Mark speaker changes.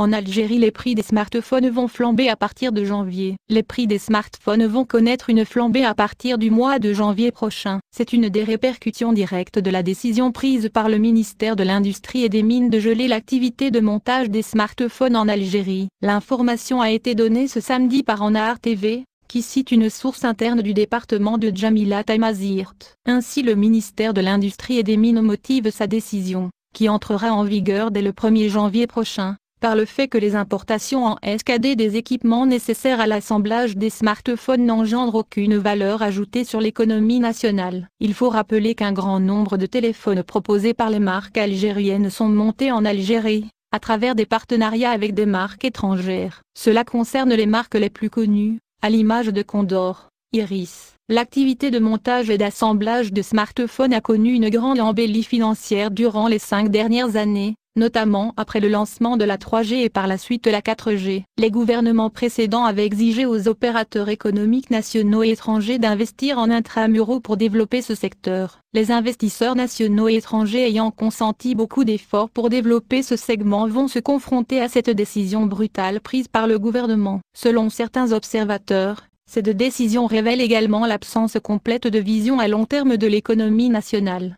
Speaker 1: En Algérie les prix des smartphones vont flamber à partir de janvier. Les prix des smartphones vont connaître une flambée à partir du mois de janvier prochain. C'est une des répercussions directes de la décision prise par le ministère de l'Industrie et des Mines de geler l'activité de montage des smartphones en Algérie. L'information a été donnée ce samedi par Anar TV, qui cite une source interne du département de Jamila Tamazirt. Ainsi le ministère de l'Industrie et des Mines motive sa décision, qui entrera en vigueur dès le 1er janvier prochain par le fait que les importations en SKD des équipements nécessaires à l'assemblage des smartphones n'engendrent aucune valeur ajoutée sur l'économie nationale. Il faut rappeler qu'un grand nombre de téléphones proposés par les marques algériennes sont montés en Algérie, à travers des partenariats avec des marques étrangères. Cela concerne les marques les plus connues, à l'image de Condor, Iris. L'activité de montage et d'assemblage de smartphones a connu une grande embellie financière durant les cinq dernières années, notamment après le lancement de la 3G et par la suite la 4G. Les gouvernements précédents avaient exigé aux opérateurs économiques nationaux et étrangers d'investir en intramuros pour développer ce secteur. Les investisseurs nationaux et étrangers ayant consenti beaucoup d'efforts pour développer ce segment vont se confronter à cette décision brutale prise par le gouvernement. Selon certains observateurs, cette décision révèle également l'absence complète de vision à long terme de l'économie nationale.